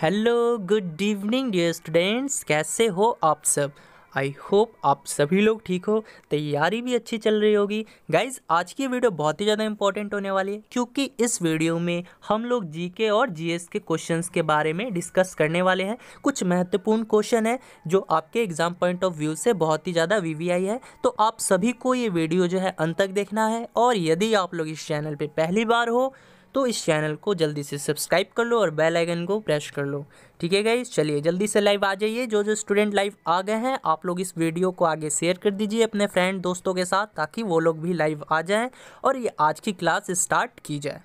hello good evening dear students कैसे हो आप सब आई होप आप सभी लोग ठीक हो तैयारी भी अच्छी चल रही होगी गाइज आज की वीडियो बहुत ही ज़्यादा इंपॉर्टेंट होने वाली है क्योंकि इस वीडियो में हम लोग जीके और जीएस के क्वेश्चंस के बारे में डिस्कस करने वाले हैं कुछ महत्वपूर्ण क्वेश्चन है जो आपके एग्जाम पॉइंट ऑफ व्यू से बहुत ही ज़्यादा वी आई है तो आप सभी को ये वीडियो जो है अंत तक देखना है और यदि आप लोग इस चैनल पर पहली बार हो तो इस चैनल को जल्दी से सब्सक्राइब कर लो और बेल आइकन को प्रेस कर लो ठीक है गाइज चलिए जल्दी से लाइव आ जाइए जो जो स्टूडेंट लाइव आ गए हैं आप लोग इस वीडियो को आगे शेयर कर दीजिए अपने फ्रेंड दोस्तों के साथ ताकि वो लोग भी लाइव आ जाएँ और ये आज की क्लास स्टार्ट की जाए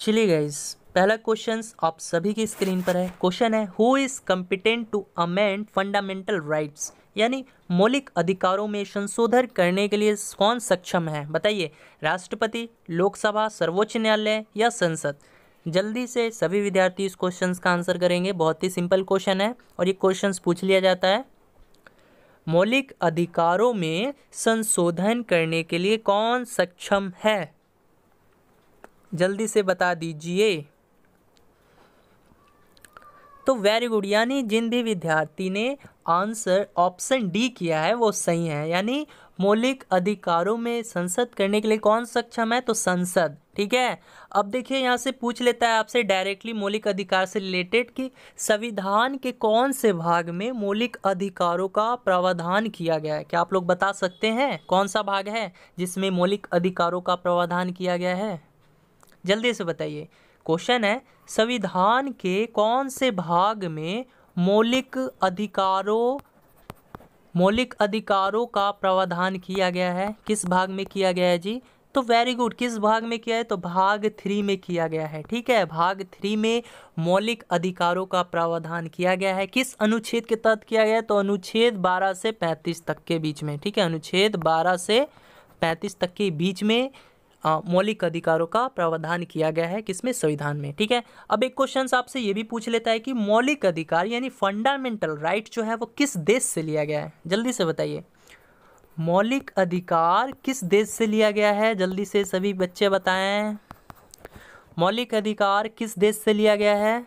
चलिए गाइज पहला क्वेश्चन आप सभी की स्क्रीन पर है क्वेश्चन है who is competent to amend fundamental rights यानी मौलिक अधिकारों में संशोधन करने के लिए कौन सक्षम है बताइए राष्ट्रपति लोकसभा सर्वोच्च न्यायालय या संसद जल्दी से सभी विद्यार्थी इस क्वेश्चन का आंसर करेंगे बहुत ही सिंपल क्वेश्चन है और ये क्वेश्चन पूछ लिया जाता है मौलिक अधिकारों में संशोधन करने के लिए कौन सक्षम है जल्दी से बता दीजिए तो वेरी गुड यानी जिन भी विद्यार्थी ने आंसर ऑप्शन डी किया है वो सही है यानी मौलिक अधिकारों में संसद करने के लिए कौन सक्षम है तो संसद ठीक है अब देखिए यहाँ से पूछ लेता है आपसे डायरेक्टली मौलिक अधिकार से रिलेटेड कि संविधान के कौन से भाग में मौलिक अधिकारों का प्रावधान किया गया है क्या आप लोग बता सकते हैं कौन सा भाग है जिसमें मौलिक अधिकारों का प्रावधान किया गया है जल्दी से बताइए क्वेश्चन है संविधान के कौन से भाग में मौलिक अधिकारों मौलिक अधिकारों का प्रावधान किया गया है किस भाग में किया गया है जी तो वेरी गुड किस भाग में किया है तो भाग थ्री में किया गया है ठीक है भाग थ्री में मौलिक अधिकारों का प्रावधान किया गया है किस अनुच्छेद के तहत किया गया है तो अनुच्छेद 12 से 35 तक के बीच में ठीक है अनुच्छेद 12 से 35 तक के बीच में मौलिक अधिकारों का प्रावधान किया गया है किसमें संविधान में ठीक है अब एक क्वेश्चन आपसे ये भी पूछ लेता है कि मौलिक अधिकार यानी फंडामेंटल राइट जो है वो किस देश से लिया गया है जल्दी से बताइए मौलिक अधिकार किस देश से लिया गया है जल्दी से सभी बच्चे बताएं मौलिक अधिकार किस देश से लिया गया है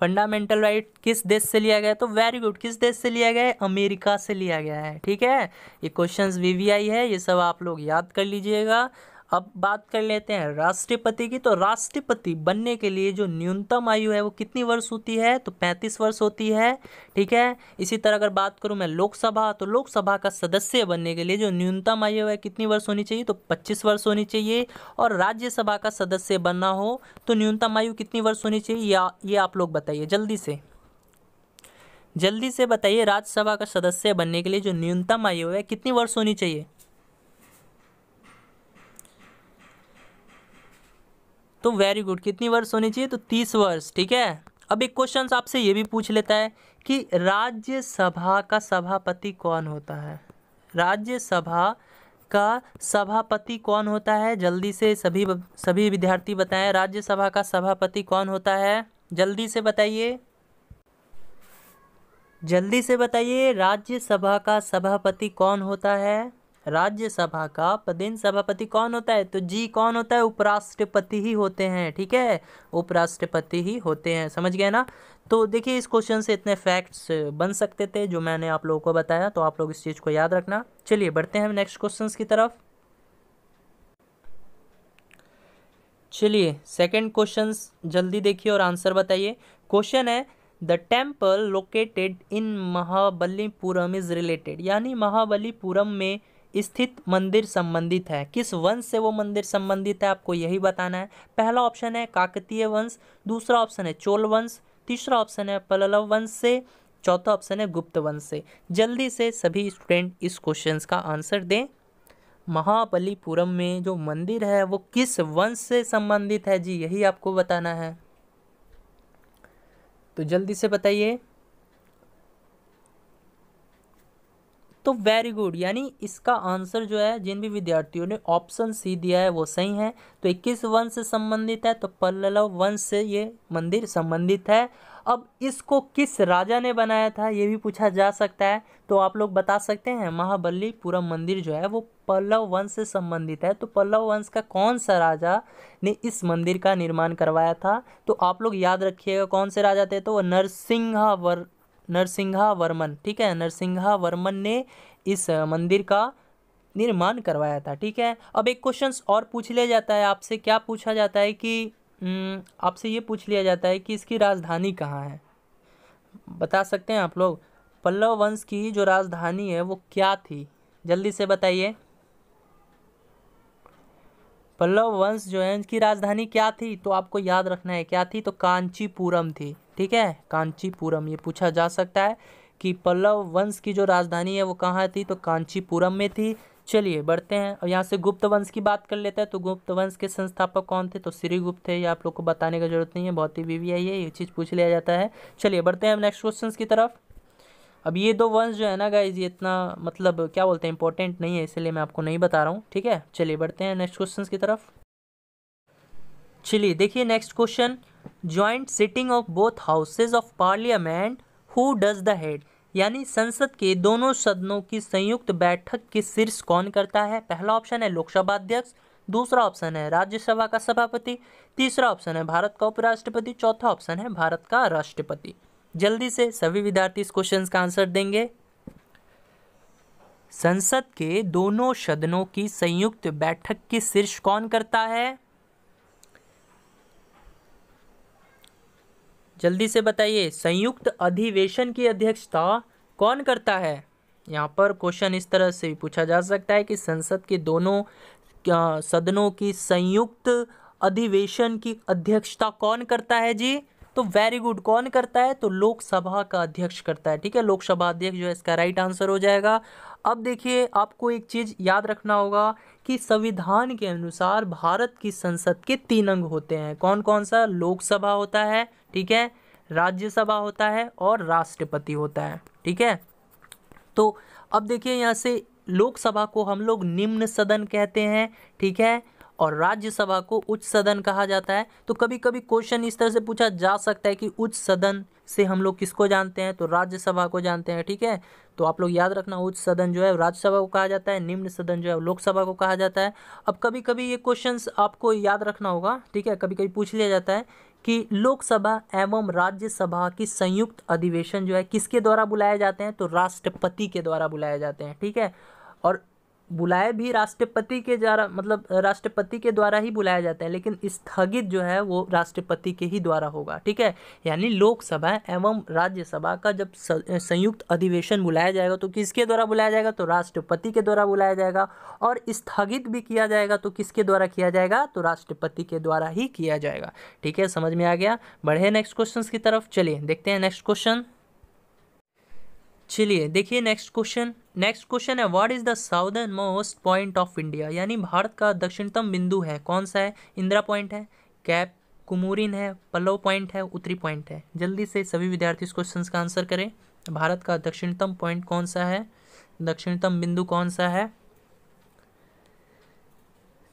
फंडामेंटल राइट किस देश से लिया गया तो वेरी गुड किस देश से लिया गया है अमेरिका से लिया गया है ठीक है ये क्वेश्चन वी है ये सब आप लोग याद कर लीजिएगा अब बात कर लेते हैं राष्ट्रपति की तो राष्ट्रपति बनने के लिए जो न्यूनतम आयु है वो कितनी वर्ष होती है तो पैंतीस वर्ष होती है ठीक है इसी तरह अगर बात करूँ मैं लोकसभा तो लोकसभा का सदस्य बनने के लिए जो न्यूनतम आयु है कितनी वर्ष होनी चाहिए तो पच्चीस वर्ष होनी चाहिए और राज्यसभा का सदस्य बनना हो तो न्यूनतम आयु कितनी वर्ष होनी चाहिए या ये आप लोग बताइए जल्दी से जल्दी से बताइए राज्यसभा का सदस्य बनने के लिए जो न्यूनतम आयु है कितनी वर्ष होनी चाहिए तो वेरी गुड कितनी वर्ष होनी चाहिए तो तीस वर्ष ठीक है अब एक क्वेश्चन आपसे ये भी पूछ लेता है कि राज्यसभा का सभापति कौन होता है राज्यसभा का सभापति कौन होता है जल्दी से सभी सभी विद्यार्थी बताएं राज्यसभा का सभापति कौन होता है जल्दी से बताइए जल्दी से बताइए राज्यसभा का सभापति कौन होता है राज्यसभा का पदेन सभापति कौन होता है तो जी कौन होता है उपराष्ट्रपति ही होते हैं ठीक है उपराष्ट्रपति ही होते हैं समझ गए ना तो देखिए इस क्वेश्चन से इतने फैक्ट्स बन सकते थे जो मैंने आप लोगों को बताया तो आप लोग इस चीज़ को याद रखना चलिए बढ़ते हैं नेक्स्ट क्वेश्चन की तरफ चलिए सेकंड क्वेश्चन जल्दी देखिए और आंसर बताइए क्वेश्चन है the temple located in Mahabalipuram is related यानी महाबलीपुरम में स्थित मंदिर संबंधित है किस वंश से वो मंदिर संबंधित है आपको यही बताना है पहला ऑप्शन है काकतीय वंश दूसरा ऑप्शन है चोल वंश तीसरा ऑप्शन है पल्लव वंश से चौथा ऑप्शन है गुप्त वंश से जल्दी से सभी स्टूडेंट इस क्वेश्चन का आंसर दें महाबलीपुरम में जो मंदिर है वो किस वंश से संबंधित है जी यही आपको बताना है तो जल्दी से बताइए तो वेरी गुड यानी इसका आंसर जो है जिन भी विद्यार्थियों ने ऑप्शन सी दिया है वो सही है तो इक्कीस वंश से संबंधित है तो पल्लव वंश से ये मंदिर संबंधित है अब इसको किस राजा ने बनाया था ये भी पूछा जा सकता है तो आप लोग बता सकते हैं महाबलीपुरम मंदिर जो है वो पल्लव वंश से संबंधित है तो पल्लव वंश का कौन सा राजा ने इस मंदिर का निर्माण करवाया था तो आप लोग याद रखिएगा कौन से राजा थे तो वो वर नरसिंहा वर्मन ठीक है नरसिंहा वर्मन ने इस मंदिर का निर्माण करवाया था ठीक है अब एक क्वेश्चन और पूछ लिया जाता है आपसे क्या पूछा जाता है कि आपसे ये पूछ लिया जाता है कि इसकी राजधानी कहाँ है बता सकते हैं आप लोग पल्लव वंश की जो राजधानी है वो क्या थी जल्दी से बताइए पल्लव वंश जो है इनकी राजधानी क्या थी तो आपको याद रखना है क्या थी तो कांचीपुरम थी ठीक है कांचीपुरम ये पूछा जा सकता है कि पल्लव वंश की जो राजधानी है वो कहाँ थी तो कांचीपुरम में थी चलिए बढ़ते हैं और यहाँ से गुप्त वंश की बात कर लेते हैं तो गुप्त वंश के संस्थापक कौन थे तो श्री गुप्त थे ये आप लोग को बताने की जरूरत नहीं है बहुत ही वीवी है ये चीज़ पूछ लिया जाता है चलिए बढ़ते हैं नेक्स्ट क्वेश्चन की तरफ अब ये दो वंस जो है ना गाइज ये इतना मतलब क्या बोलते हैं इंपॉर्टेंट नहीं है इसलिए मैं आपको नहीं बता रहा हूँ ठीक है चलिए बढ़ते हैं नेक्स्ट क्वेश्चन की तरफ चलिए देखिए next question joint sitting of both houses of parliament who does the head यानी संसद के दोनों सदनों की संयुक्त बैठक के शीर्ष कौन करता है पहला ऑप्शन है लोकसभा अध्यक्ष दूसरा ऑप्शन है राज्यसभा का सभापति तीसरा ऑप्शन है भारत का उपराष्ट्रपति चौथा ऑप्शन है भारत का राष्ट्रपति जल्दी से सभी विद्यार्थी इस क्वेश्चन का आंसर देंगे संसद के दोनों सदनों की संयुक्त बैठक की शीर्ष कौन करता है जल्दी से बताइए संयुक्त अधिवेशन की अध्यक्षता कौन करता है यहाँ पर क्वेश्चन इस तरह से भी पूछा जा सकता है कि संसद के दोनों सदनों की संयुक्त अधिवेशन की अध्यक्षता कौन करता है जी तो वेरी गुड कौन करता है तो लोकसभा का अध्यक्ष करता है ठीक है लोकसभा अध्यक्ष जो है इसका राइट आंसर हो जाएगा अब देखिए आपको एक चीज़ याद रखना होगा कि संविधान के अनुसार भारत की संसद के तीन अंग होते हैं कौन कौन सा लोकसभा होता है ठीक है राज्यसभा होता है और राष्ट्रपति होता है ठीक है तो अब देखिए यहाँ से लोकसभा को हम लोग निम्न सदन कहते हैं ठीक है और राज्यसभा को उच्च सदन कहा जाता है तो कभी कभी क्वेश्चन इस तरह से पूछा जा सकता है कि उच्च सदन से हम लोग किसको जानते हैं तो राज्यसभा को जानते हैं ठीक है तो आप लोग याद रखना उच्च सदन जो है राज्यसभा को कहा जाता है निम्न सदन जो है लोकसभा को कहा जाता है अब कभी कभी ये क्वेश्चंस आपको याद रखना होगा ठीक है कभी कभी पूछ लिया जाता है कि लोकसभा एवं राज्यसभा की संयुक्त अधिवेशन जो है किसके द्वारा बुलाए जाते हैं तो राष्ट्रपति के द्वारा बुलाए जाते हैं ठीक है और बुलाए भी राष्ट्रपति के द्वारा मतलब राष्ट्रपति के द्वारा ही बुलाया जाता है लेकिन स्थगित जो है वो राष्ट्रपति के ही द्वारा होगा ठीक है यानी लोकसभा एवं राज्यसभा का जब संयुक्त अधिवेशन बुलाया जाएगा तो किसके द्वारा बुलाया जाएगा तो राष्ट्रपति के द्वारा बुलाया जाएगा और स्थगित भी किया जाएगा तो किसके द्वारा किया जाएगा तो राष्ट्रपति के द्वारा ही किया जाएगा ठीक है समझ में आ गया बढ़े नेक्स्ट क्वेश्चन की तरफ चलिए देखते हैं नेक्स्ट क्वेश्चन चलिए देखिए नेक्स्ट क्वेश्चन नेक्स्ट क्वेश्चन है what is the southernmost point of India यानी भारत का दक्षिणतम बिंदु है कौन सा है इंदिरा पॉइंट है कैप कुमोरिन है पल्लव पॉइंट है उत्तरी पॉइंट है जल्दी से सभी विद्यार्थी इस क्वेश्चन का आंसर करें भारत का दक्षिणतम पॉइंट कौन सा है दक्षिणतम बिंदु कौन सा है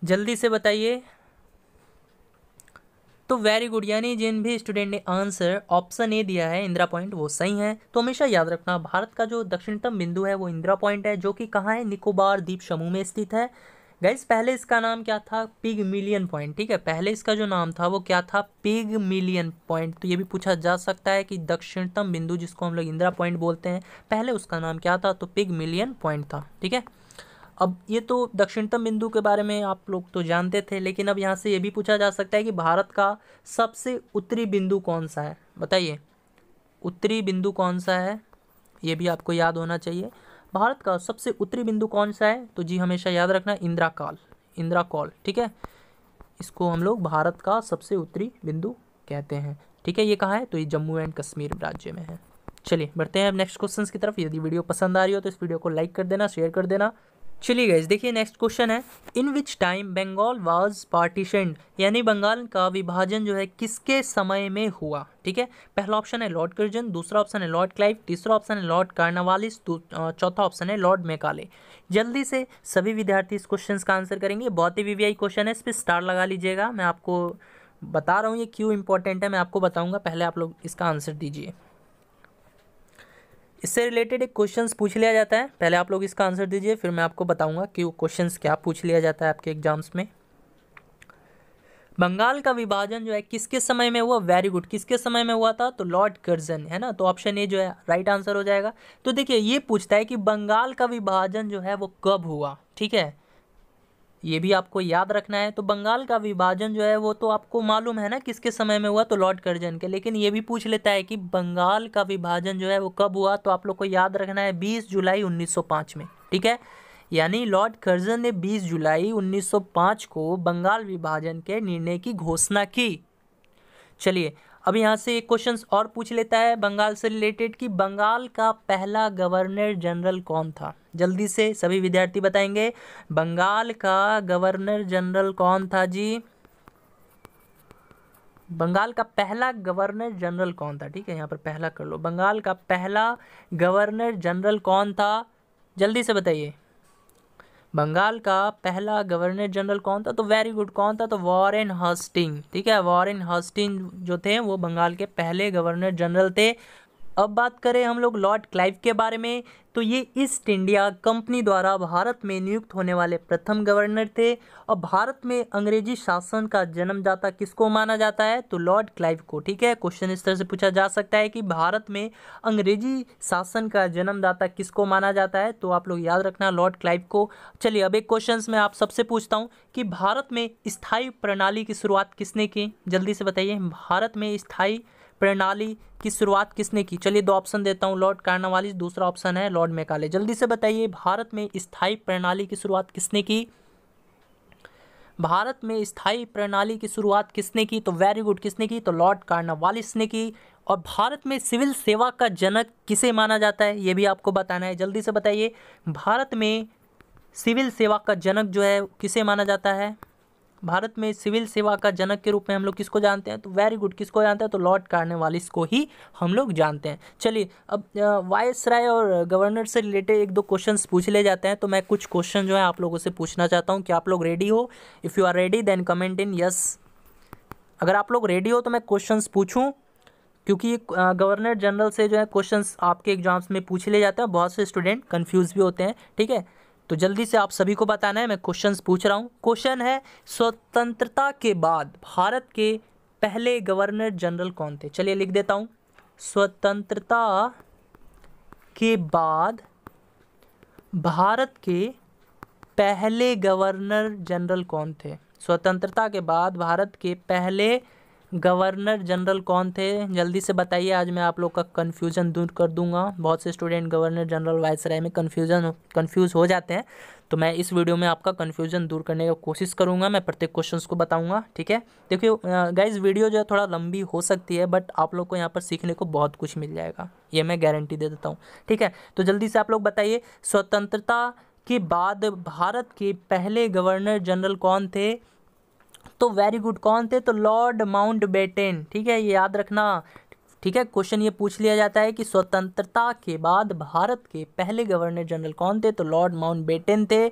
जल्दी से बताइए तो वेरी गुड यानी जिन भी स्टूडेंट ने आंसर ऑप्शन ए दिया है इंदिरा पॉइंट वो सही है तो हमेशा याद रखना भारत का जो दक्षिणतम बिंदु है वो इंदिरा पॉइंट है जो कि कहाँ है निकोबार द्वीप समूह में स्थित है गाइज पहले इसका नाम क्या था पिग मिलियन पॉइंट ठीक है पहले इसका जो नाम था वो क्या था पिग मिलियन पॉइंट तो ये भी पूछा जा सकता है कि दक्षिणतम बिंदु जिसको हम लोग इंदिरा पॉइंट बोलते हैं पहले उसका नाम क्या था तो पिग मिलियन पॉइंट था ठीक है अब ये तो दक्षिणतम बिंदु के बारे में आप लोग तो जानते थे लेकिन अब यहाँ से ये भी पूछा जा सकता है कि भारत का सबसे उत्तरी बिंदु कौन सा है बताइए उत्तरी बिंदु कौन सा है ये भी आपको याद होना चाहिए भारत का सबसे उत्तरी बिंदु कौन सा है तो जी हमेशा याद रखना इंदिरा काल इंदिरा कॉल ठीक है इसको हम लोग भारत का सबसे उत्तरी बिंदु कहते हैं ठीक है ये कहाँ है तो ये जम्मू एंड कश्मीर राज्य में है चलिए बढ़ते हैं अब नेक्स्ट क्वेश्चन की तरफ यदि वीडियो पसंद आ रही हो तो इस वीडियो को लाइक कर देना शेयर कर देना चलिए गए देखिए नेक्स्ट क्वेश्चन है in which time Bengal was partition यानी बंगाल का विभाजन जो है किसके समय में हुआ ठीक है पहला ऑप्शन है लॉर्ड कर्जन दूसरा ऑप्शन है लॉर्ड क्लाइव तीसरा ऑप्शन है लॉर्ड कार्नावालिस चौथा ऑप्शन है लॉर्ड मेकाले जल्दी से सभी विद्यार्थी इस क्वेश्चन का आंसर करेंगे बहुत ही वी क्वेश्चन है इस पर स्टार लगा लीजिएगा मैं आपको बता रहा हूँ ये क्यों इंपॉर्टेंट है मैं आपको बताऊँगा पहले आप लोग इसका आंसर दीजिए इससे रिलेटेड एक क्वेश्चन पूछ लिया जाता है पहले आप लोग इसका आंसर दीजिए फिर मैं आपको बताऊंगा कि वो क्वेश्चन क्या पूछ लिया जाता है आपके एग्जाम्स में बंगाल का विभाजन जो है किसके समय में हुआ वेरी गुड किसके समय में हुआ था तो लॉर्ड कर्जन है ना तो ऑप्शन ए जो है राइट आंसर हो जाएगा तो देखिए ये पूछता है कि बंगाल का विभाजन जो है वो कब हुआ ठीक है ये भी आपको याद रखना है तो बंगाल का विभाजन जो है वो तो आपको मालूम है ना किसके समय में हुआ तो लॉर्ड कर्जन के लेकिन ये भी पूछ लेता है कि बंगाल का विभाजन जो है वो कब हुआ तो आप लोग को याद रखना है बीस जुलाई 1905 में ठीक है यानी लॉर्ड कर्जन ने 20 जुलाई 1905 को बंगाल विभाजन के निर्णय की घोषणा की चलिए अब यहाँ से एक क्वेश्चन और पूछ लेता है बंगाल से रिलेटेड कि बंगाल का पहला गवर्नर जनरल कौन था जल्दी से सभी विद्यार्थी बताएंगे बंगाल का गवर्नर जनरल कौन था जी बंगाल का पहला गवर्नर जनरल कौन था ठीक है यहाँ पर पहला कर लो बंगाल का पहला गवर्नर जनरल कौन था जल्दी से बताइए बंगाल का पहला गवर्नर जनरल कौन था तो वेरी गुड कौन था तो वॉरेन हस्टिंग ठीक है वॉरेन हस्टिंग जो थे वो बंगाल के पहले गवर्नर जनरल थे अब बात करें हम लोग लॉर्ड क्लाइव के बारे में तो ये ईस्ट इंडिया कंपनी द्वारा भारत में नियुक्त होने वाले प्रथम गवर्नर थे और भारत में अंग्रेजी शासन का जन्मदाता किसको माना जाता है तो लॉर्ड क्लाइव को ठीक है क्वेश्चन इस तरह से पूछा जा सकता है कि भारत में अंग्रेजी शासन का जन्मदाता किसको माना जाता है तो आप लोग याद रखना लॉर्ड क्लाइव को चलिए अब एक क्वेश्चन में आप सबसे पूछता हूँ कि भारत में स्थायी प्रणाली की शुरुआत किसने की जल्दी से बताइए भारत में स्थायी प्रणाली की शुरुआत किसने की चलिए दो ऑप्शन देता हूँ लॉर्ड कार्नावालिस दूसरा ऑप्शन है लॉर्ड मेकाले जल्दी से बताइए भारत में स्थायी प्रणाली की शुरुआत किसने की भारत में स्थायी प्रणाली की शुरुआत किसने की तो वेरी गुड किसने की तो लॉर्ड कार्नावालिस ने की और भारत में सिविल सेवा का जनक किसे माना जाता है ये भी आपको बताना है जल्दी से बताइए भारत में सिविल सेवा का जनक जो है किसे माना जाता है भारत में सिविल सेवा का जनक के रूप में हम लोग किसको जानते हैं तो वेरी गुड किसको जानते हैं तो लॉर्ड वाले को ही हम लोग जानते हैं चलिए अब वायस राय और गवर्नर से रिलेटेड एक दो क्वेश्चन पूछ ले जाते हैं तो मैं कुछ क्वेश्चन जो है आप लोगों से पूछना चाहता हूँ कि आप लोग रेडी हो if you are ready then comment in yes अगर आप लोग रेडी हो तो मैं क्वेश्चन पूछूँ क्योंकि गवर्नर जनरल से जो है क्वेश्चंस आपके एग्जाम्स में पूछ ले जाते हैं बहुत से स्टूडेंट कंफ्यूज भी होते हैं ठीक है तो जल्दी से आप सभी को बताना है मैं क्वेश्चंस पूछ रहा हूँ क्वेश्चन है स्वतंत्रता के बाद भारत के पहले गवर्नर जनरल कौन थे चलिए लिख देता हूँ स्वतंत्रता के बाद भारत के पहले गवर्नर जनरल कौन थे स्वतंत्रता के बाद भारत के पहले गवर्नर जनरल कौन थे जल्दी से बताइए आज मैं आप लोग का कन्फ्यूज़न दूर कर दूंगा बहुत से student governor general viceroy में कन्फ्यूज़न कन्फ्यूज़ हो जाते हैं तो मैं इस वीडियो में आपका कन्फ्यूज़न दूर करने का कोशिश करूंगा मैं प्रत्येक क्वेश्चन को बताऊंगा ठीक है देखिए गाइज वीडियो जो है थोड़ा लंबी हो सकती है बट आप लोग को यहाँ पर सीखने को बहुत कुछ मिल जाएगा ये मैं गारंटी दे देता हूँ ठीक है तो जल्दी से आप लोग बताइए स्वतंत्रता के बाद भारत के पहले गवर्नर जनरल कौन थे तो वेरी गुड कौन थे तो लॉर्ड माउंट बेटेन ठीक है ये याद रखना ठीक है क्वेश्चन ये पूछ लिया जाता है कि स्वतंत्रता के बाद भारत के पहले गवर्नर जनरल कौन थे तो लॉर्ड माउंट बेटेन थे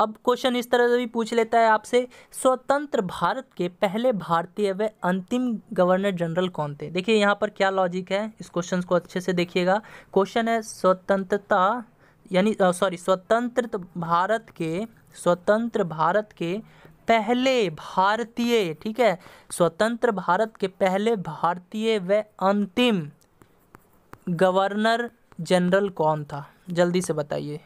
अब क्वेश्चन इस तरह से भी पूछ लेता है आपसे स्वतंत्र भारत के पहले भारतीय व अंतिम गवर्नर जनरल कौन थे देखिए यहाँ पर क्या लॉजिक है इस क्वेश्चन को अच्छे से देखिएगा क्वेश्चन है स्वतंत्रता यानी सॉरी स्वतंत्र भारत के स्वतंत्र भारत के पहले भारतीय ठीक है स्वतंत्र भारत के पहले भारतीय व अंतिम गवर्नर जनरल कौन था जल्दी से बताइए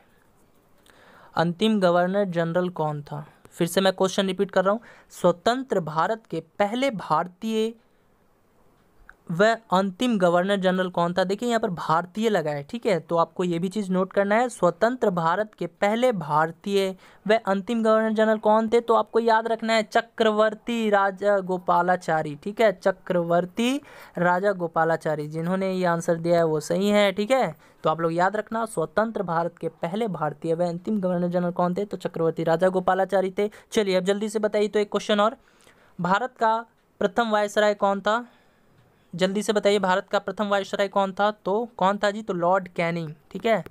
अंतिम गवर्नर जनरल कौन था फिर से मैं क्वेश्चन रिपीट कर रहा हूँ स्वतंत्र भारत के पहले भारतीय वह अंतिम गवर्नर जनरल कौन था देखिए यहाँ पर भारतीय लगा है ठीक है तो आपको ये भी चीज़ नोट करना है स्वतंत्र भारत के पहले भारतीय वह अंतिम गवर्नर जनरल कौन थे तो आपको याद रखना है चक्रवर्ती राजा गोपालाचारी ठीक है चक्रवर्ती राजा गोपालाचारी जिन्होंने ये आंसर दिया है वो सही है ठीक है तो आप लोग याद रखना स्वतंत्र भारत के पहले भारतीय वह अंतिम गवर्नर जनरल कौन थे तो चक्रवर्ती राजा गोपालाचारी थे चलिए अब जल्दी से बताइए तो एक क्वेश्चन और भारत का प्रथम वायसराय कौन था जल्दी से बताइए भारत का प्रथम वायसराय कौन था तो कौन था जी तो लॉर्ड कैनिंग ठीक है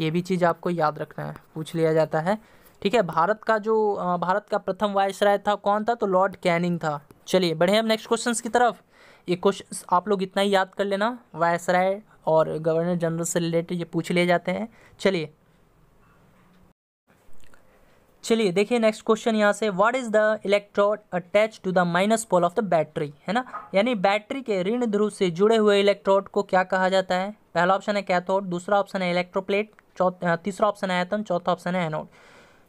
ये भी चीज़ आपको याद रखना है पूछ लिया जाता है ठीक है भारत का जो भारत का प्रथम वायसराय था कौन था तो लॉर्ड कैनिंग था चलिए बढ़े हम नेक्स्ट क्वेश्चन की तरफ ये क्वेश्चन आप लोग इतना ही याद कर लेना वायसराय और गवर्नर जनरल से रिलेटेड ये पूछ लिए जाते हैं चलिए चलिए देखिए नेक्स्ट क्वेश्चन यहाँ से what is the electrode attach to the minus pole of the battery है ना यानी बैटरी के ऋण ध्रुव से जुड़े हुए इलेक्ट्रोड को क्या कहा जाता है पहला ऑप्शन है कैथोड दूसरा ऑप्शन है इलेक्ट्रोप्लेट तीसरा ऑप्शन है एथन चौथा ऑप्शन है एनोड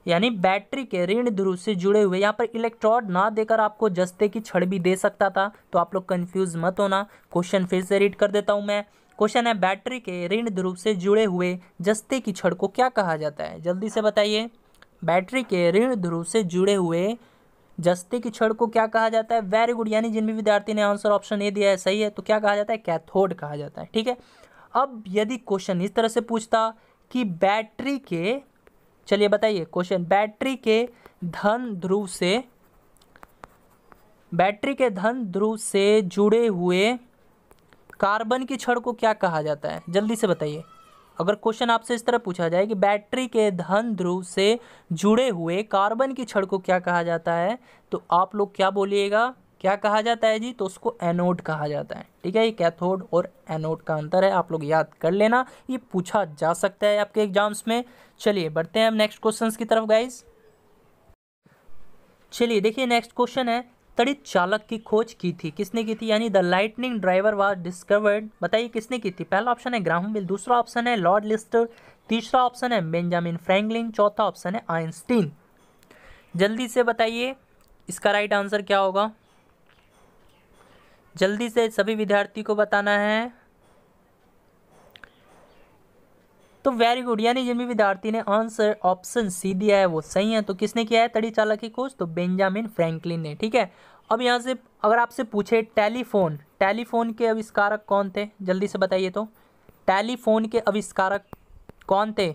यानी बैटरी के ऋण ध्रुव से जुड़े हुए यहाँ पर इलेक्ट्रॉड ना देकर आपको जस्ते की छड़ भी दे सकता था तो आप लोग कन्फ्यूज मत होना क्वेश्चन फिर से रीड कर देता हूँ मैं क्वेश्चन है बैटरी के ऋण ध्रुव से जुड़े हुए जस्ते की छड़ को क्या कहा जाता है जल्दी से बताइए बैटरी के ऋण ध्रुव से जुड़े हुए जस्ते की छड़ को क्या कहा जाता है वेरी गुड यानी जिन भी विद्यार्थी ने आंसर ऑप्शन ए दिया है सही है तो क्या कहा जाता है कैथोड कहा जाता है ठीक है अब यदि क्वेश्चन इस तरह से पूछता कि बैटरी के चलिए बताइए क्वेश्चन बैटरी के धन ध्रुव से बैटरी के धन ध्रुव से जुड़े हुए कार्बन की छड़ को क्या कहा जाता है जल्दी से बताइए अगर क्वेश्चन आपसे इस तरह पूछा जाए कि बैटरी के धन ध्रुव से जुड़े हुए कार्बन की छड़ को क्या कहा जाता है तो आप लोग क्या बोलिएगा क्या कहा जाता है जी तो उसको एनोड कहा जाता है ठीक है ये कैथोड और एनोड का अंतर है आप लोग याद कर लेना ये पूछा जा सकता है आपके एग्जाम्स में चलिए बढ़ते हैं हम नेक्स्ट क्वेश्चन की तरफ गाइज चलिए देखिए नेक्स्ट क्वेश्चन है तड़ित चालक की खोज की थी किसने की थी यानी the lightning driver was discovered बताइए किसने की थी पहला ऑप्शन है ग्राहम बिल दूसरा ऑप्शन है लॉर्ड लिस्टर तीसरा ऑप्शन है बेंजामिन फ्रैंकलिन चौथा ऑप्शन है आइंस्टीन जल्दी से बताइए इसका राइट आंसर क्या होगा जल्दी से सभी विद्यार्थी को बताना है तो वेरी गुड यानी भी विद्यार्थी ने आंसर ऑप्शन सी दिया है वो सही है तो किसने किया है तड़ी चालक की खोज तो बेंजामिन फ्रैंकलिन ने ठीक है अब यहाँ से अगर आपसे पूछे टेलीफोन टेलीफोन के आविष्कारक कौन थे जल्दी से बताइए तो टेलीफोन के आविष्कारक कौन थे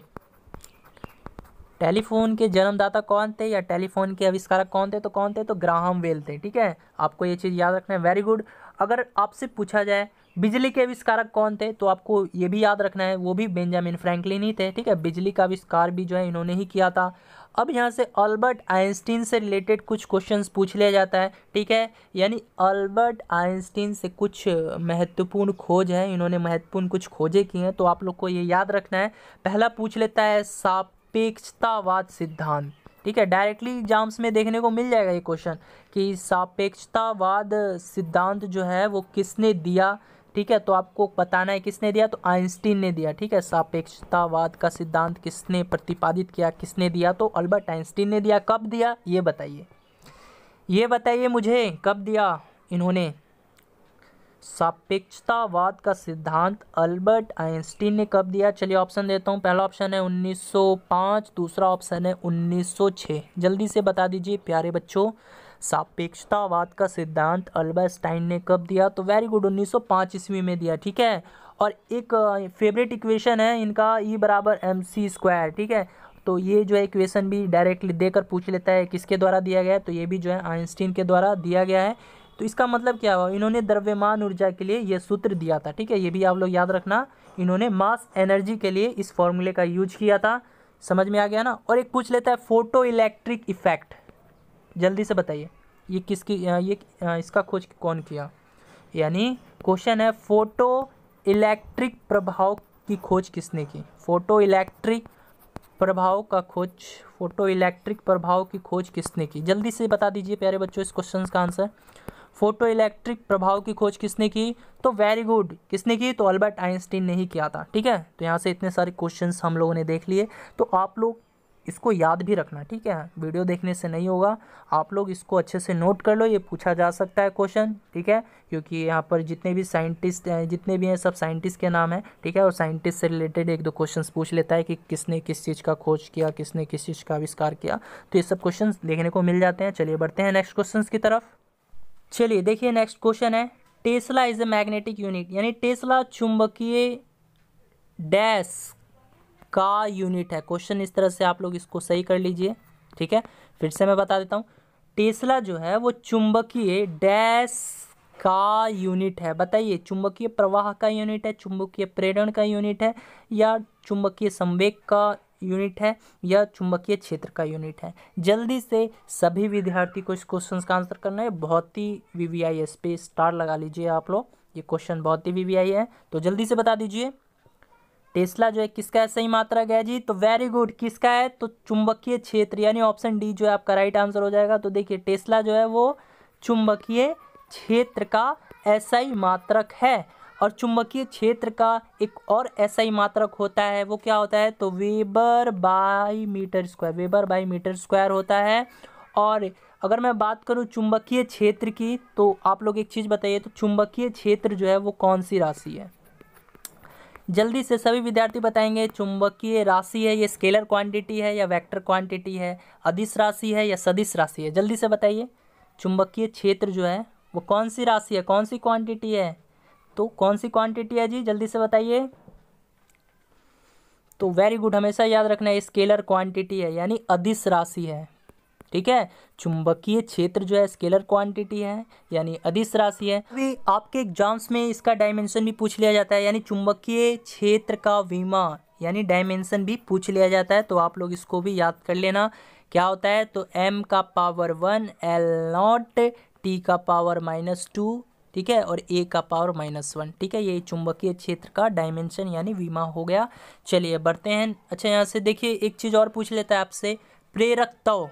टेलीफोन के जन्मदाता कौन थे या टेलीफोन के आविष्कारक कौन थे तो कौन थे तो ग्राहम वेल थे ठीक है आपको ये चीज़ याद रखना है वेरी गुड अगर आपसे पूछा जाए बिजली के आविष्कारक कौन थे तो आपको ये भी याद रखना है वो भी बेंजामिन फ्रैंकलिन ही थे ठीक है बिजली का आविष्कार भी जो है इन्होंने ही किया था अब यहाँ से अल्बर्ट आइंस्टीन से रिलेटेड कुछ क्वेश्चंस पूछ लिया जाता है ठीक है यानी अल्बर्ट आइंस्टीन से कुछ महत्वपूर्ण खोज है इन्होंने महत्वपूर्ण कुछ खोजें की हैं तो आप लोग को ये याद रखना है पहला पूछ लेता है सापेक्षतावाद सिद्धांत ठीक है डायरेक्टली एग्जाम्स में देखने को मिल जाएगा ये क्वेश्चन कि सापेक्षतावाद सिद्धांत जो है वो किसने दिया ठीक है तो आपको बताना है किसने दिया तो आइंस्टीन ने दिया ठीक है सापेक्षतावाद का सिद्धांत किसने प्रतिपादित किया किसने दिया तो अल्बर्ट आइंस्टीन ने दिया कब दिया ये बताइए ये बताइए मुझे कब दिया इन्होंने सापेक्षतावाद का सिद्धांत अल्बर्ट आइंस्टीन ने कब दिया चलिए ऑप्शन देता हूँ पहला ऑप्शन है 1905 दूसरा ऑप्शन है 1906 जल्दी से बता दीजिए प्यारे बच्चों सापेक्षतावाद का सिद्धांत अल्बर्टाइन ने कब दिया तो वेरी गुड 1905 ईस्वी में दिया ठीक है और एक फेवरेट इक्वेशन है इनका ई e बराबर एम सी स्क्वायर ठीक है तो ये जो है इक्वेशन भी डायरेक्टली देकर पूछ लेता है किसके द्वारा दिया गया है तो ये भी जो है आइंस्टीन के द्वारा दिया गया है तो इसका मतलब क्या हुआ इन्होंने द्रव्यमान ऊर्जा के लिए ये सूत्र दिया था ठीक है ये भी आप लोग याद रखना इन्होंने मास एनर्जी के लिए इस फॉर्मूले का यूज किया था समझ में आ गया ना और एक पूछ लेता है फोटो इलेक्ट्रिक इफेक्ट जल्दी से बताइए ये किसकी ये इसका खोज कौन किया यानी क्वेश्चन है फोटो इलेक्ट्रिक प्रभाव की खोज किसने की फोटो इलेक्ट्रिक प्रभाव का खोज फोटो इलेक्ट्रिक प्रभाव की खोज किसने की जल्दी से बता दीजिए प्यारे बच्चों इस क्वेश्चन का आंसर फोटो इलेक्ट्रिक प्रभाव की खोज किसने की तो वेरी गुड किसने की तो अल्बर्ट आइंस्टीन ने ही किया था ठीक है तो यहाँ से इतने सारे क्वेश्चंस हम लोगों ने देख लिए तो आप लोग इसको याद भी रखना ठीक है वीडियो देखने से नहीं होगा आप लोग इसको अच्छे से नोट कर लो ये पूछा जा सकता है क्वेश्चन ठीक है क्योंकि यहाँ पर जितने भी साइंटिस्ट हैं जितने भी हैं सब साइंटिस्ट के नाम हैं ठीक है और साइंटिस्ट से रिलेटेड एक दो क्वेश्चन पूछ लेता है कि किसने किस चीज़ का खोज किया किसने किस चीज़ का आविष्कार किया तो ये सब क्वेश्चन देखने को मिल जाते हैं चलिए बढ़ते हैं नेक्स्ट क्वेश्चन की तरफ चलिए देखिए नेक्स्ट क्वेश्चन है Tesla is a magnetic unit यानी टेस्ला चुंबकीय डैश का यूनिट है क्वेश्चन इस तरह से आप लोग इसको सही कर लीजिए ठीक है फिर से मैं बता देता हूँ टेस्ला जो है वो चुंबकीय डैश का यूनिट है बताइए चुंबकीय प्रवाह का यूनिट है चुंबकीय प्रेरण का यूनिट है या चुंबकीय संवेग का यूनिट है या चुंबकीय क्षेत्र का यूनिट है जल्दी से सभी विद्यार्थी को इस क्वेश्चन का आंसर करना है बहुत ही वी वी आई एस पे स्टार लगा लीजिए आप लोग ये क्वेश्चन बहुत ही वी वी आई है तो जल्दी से बता दीजिए टेस्ला जो है किसका है सही मात्रक है जी तो वेरी गुड किसका है तो चुंबकीय क्षेत्र यानी ऑप्शन डी जो है आपका राइट आंसर हो जाएगा तो देखिए टेस्ला जो है वो चुंबकीय क्षेत्र का ही मात्रक है और चुंबकीय क्षेत्र का एक और ही मात्रक होता है वो क्या होता है तो weber by metre square weber by metre square होता है और अगर मैं बात करूँ चुंबकीय क्षेत्र की तो आप लोग एक चीज़ बताइए तो चुंबकीय क्षेत्र जो है वो कौन सी राशि है जल्दी से सभी विद्यार्थी बताएंगे चुंबकीय राशि है ये स्केलर क्वांटिटी है या वेक्टर क्वांटिटी है अधिस राशि है या सदिश राशि है जल्दी से बताइए चुंबकीय क्षेत्र जो है वो कौन सी राशि है कौन सी क्वांटिटी है तो कौन सी क्वांटिटी है जी जल्दी से बताइए तो वेरी गुड हमेशा याद रखना है स्केलर क्वांटिटी है यानी अधिस राशि है ठीक है चुंबकीय क्षेत्र जो है स्केलर क्वांटिटी है यानी अधिश राशि है अभी आपके एग्जाम्स में इसका डायमेंशन भी पूछ लिया जाता है यानी चुंबकीय क्षेत्र का विमा यानी डायमेंशन भी पूछ लिया जाता है तो आप लोग इसको भी याद कर लेना क्या होता है तो एम का power one L naught T का पावर माइनस टू ठीक है और ए का पावर माइनस वन ठीक है ये चुंबकीय क्षेत्र का डायमेंशन यानी विमा हो गया चलिए बढ़ते हैं अच्छा यहाँ से देखिए एक चीज़ और पूछ लेता है आपसे प्रेरकताओं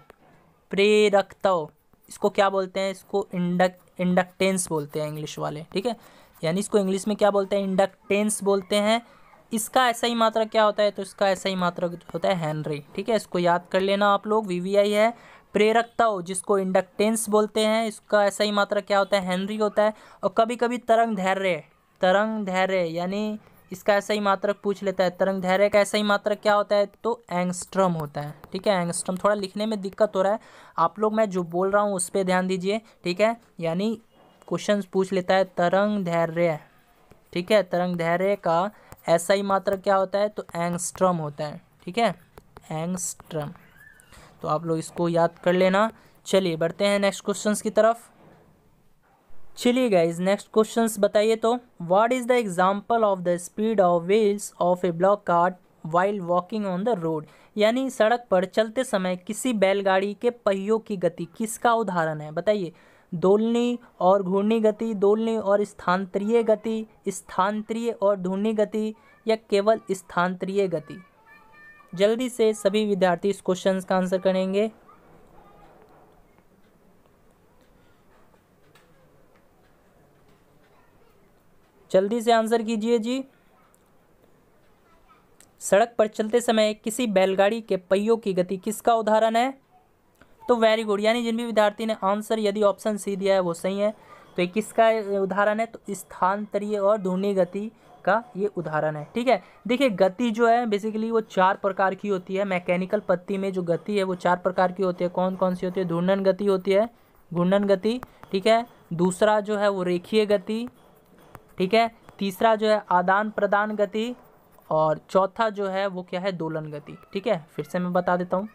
प्रेरकत्व इसको क्या बोलते हैं इसको इंडक इंडक्टेंस बोलते हैं इंग्लिश वाले ठीक है यानी इसको इंग्लिश में क्या बोलते हैं इंडक्टेंस बोलते हैं इसका ऐसा ही मात्रा क्या होता है तो इसका ऐसा ही मात्रा होता है हेनरी ठीक है इसको याद कर लेना आप लोग वी आई है प्रेरकताओं जिसको इंडक्टेंस बोलते हैं इसका ऐसा ही मात्रा क्या होता है हेनरी होता है और कभी कभी तरंग धैर्य तरंग धैर्य यानी इसका ऐसा ही मात्रक पूछ लेता है तरंग धैर्य का ऐसा ही मात्रक क्या होता है तो एंगस्ट्रम होता है ठीक है एंगस्ट्रम थोड़ा लिखने में दिक्कत हो रहा है आप लोग मैं जो बोल रहा हूँ उस पर ध्यान दीजिए ठीक है यानी क्वेश्चन पूछ लेता है तरंग धैर्य ठीक है तरंग धैर्य का ऐसा ही मात्र क्या होता है तो एंगस्ट्रम होता है ठीक है एंगस्ट्रम तो आप लोग इसको याद कर लेना चलिए बढ़ते हैं नेक्स्ट क्वेश्चंस की तरफ चलिए गाइज नेक्स्ट क्वेश्चन बताइए तो what is the example of the speed of wheels of a block card while walking on the road यानी सड़क पर चलते समय किसी बैलगाड़ी के पहियों की गति किसका उदाहरण है बताइए दोलनी और घूर्णी गति दोलनी और स्थानांतरीय गति स्थानांतरीय और ढूंढनी गति या केवल स्थानांतरीय गति जल्दी से सभी विद्यार्थी इस क्वेश्चन का आंसर करेंगे जल्दी से आंसर कीजिए जी सड़क पर चलते समय किसी बैलगाड़ी के पहियों की गति किसका उदाहरण है तो वेरी गुड यानी जिन भी विद्यार्थी ने आंसर यदि ऑप्शन सी दिया है वो सही है तो ये किसका उदाहरण है तो स्थानांतरीय और ध्वनि गति का ये उदाहरण है ठीक है देखिए गति जो है बेसिकली वो चार प्रकार की होती है मैकेनिकल पत्ती में जो गति है वो चार प्रकार की होती है कौन कौन सी होती है घूर्णन गति होती है घूर्णन गति ठीक है दूसरा जो है वो रेखीय गति ठीक है तीसरा जो है आदान प्रदान गति और चौथा जो है वो क्या है दोलन गति ठीक है फिर से मैं बता देता हूँ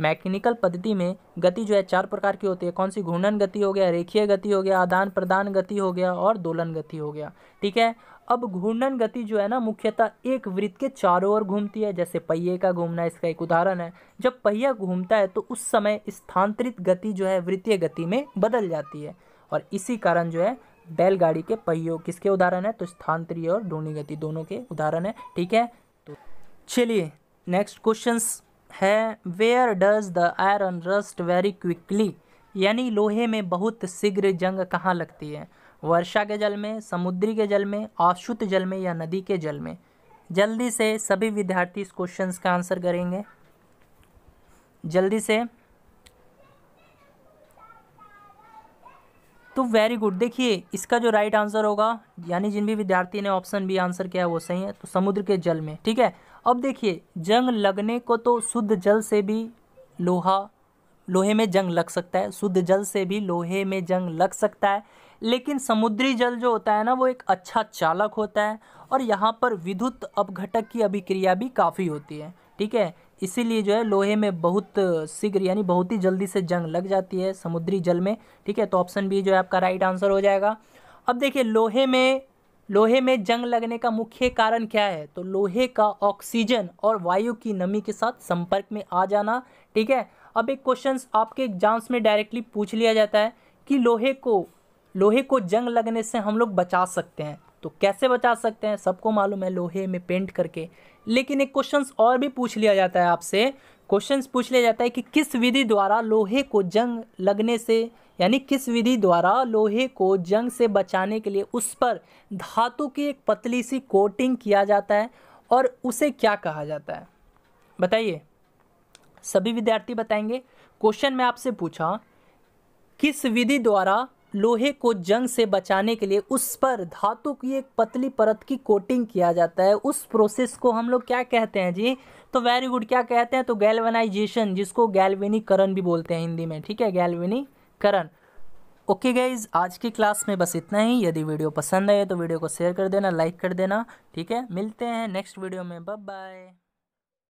मैकेनिकल पद्धति में गति जो है चार प्रकार की होती है कौन सी घूर्णन गति हो गया रेखीय गति हो गया आदान प्रदान गति हो गया और दोलन गति हो गया ठीक है अब घूर्णन गति जो है ना मुख्यतः एक वृत्त के चारों ओर घूमती है जैसे पहिए का घूमना इसका एक उदाहरण है जब पहिया घूमता है तो उस समय स्थानांतरित गति जो है वृत्तीय गति में बदल जाती है और इसी कारण जो है बैलगाड़ी के पहियों किसके उदाहरण है तो स्थानांतरीय और ढूंढी गति दोनों के उदाहरण है ठीक है तो चलिए नेक्स्ट क्वेश्चन है where does the iron rust very quickly यानी लोहे में बहुत शीघ्र जंग कहाँ लगती है वर्षा के जल में समुद्री के जल में आशुत जल में या नदी के जल में जल्दी से सभी विद्यार्थी इस क्वेश्चन का आंसर करेंगे जल्दी से तो वेरी गुड देखिए इसका जो राइट आंसर होगा यानी जिन भी विद्यार्थी ने ऑप्शन बी आंसर किया है वो सही है तो समुद्र के जल में ठीक है अब देखिए जंग लगने को तो शुद्ध जल से भी लोहा लोहे में जंग लग सकता है शुद्ध जल से भी लोहे में जंग लग सकता है लेकिन समुद्री जल जो होता है ना वो एक अच्छा चालक होता है और यहाँ पर विद्युत अपघटक की अभिक्रिया भी काफ़ी होती है ठीक है इसीलिए जो है लोहे में बहुत शीघ्र यानी बहुत ही जल्दी से जंग लग जाती है समुद्री जल में ठीक है तो ऑप्शन बी जो है आपका राइट आंसर हो जाएगा अब देखिए लोहे में लोहे में जंग लगने का मुख्य कारण क्या है तो लोहे का ऑक्सीजन और वायु की नमी के साथ संपर्क में आ जाना ठीक है अब एक क्वेश्चन आपके एग्जाम्स में डायरेक्टली पूछ लिया जाता है कि लोहे को लोहे को जंग लगने से हम लोग बचा सकते हैं तो कैसे बचा सकते हैं सबको मालूम है लोहे में पेंट करके लेकिन एक क्वेश्चन और भी पूछ लिया जाता है आपसे क्वेश्चन पूछ लिया जाता है कि किस विधि द्वारा लोहे को जंग लगने से यानी किस विधि द्वारा लोहे को जंग से बचाने के लिए उस पर धातु की एक पतली सी कोटिंग किया जाता है और उसे क्या कहा जाता है बताइए सभी विद्यार्थी बताएंगे क्वेश्चन में आपसे पूछा किस विधि द्वारा लोहे को जंग से बचाने के लिए उस पर धातु की एक पतली परत की कोटिंग किया जाता है उस प्रोसेस को हम लोग क्या कहते हैं जी तो वेरी गुड क्या कहते हैं तो गैल्वेनाइजेशन जिसको गैल्वेनीकरण भी बोलते हैं हिंदी में ठीक है गैल्वेनीकरण ओके गाइज आज की क्लास में बस इतना ही यदि वीडियो पसंद आए तो वीडियो को शेयर कर देना लाइक कर देना ठीक है मिलते हैं नेक्स्ट वीडियो में बाय बाय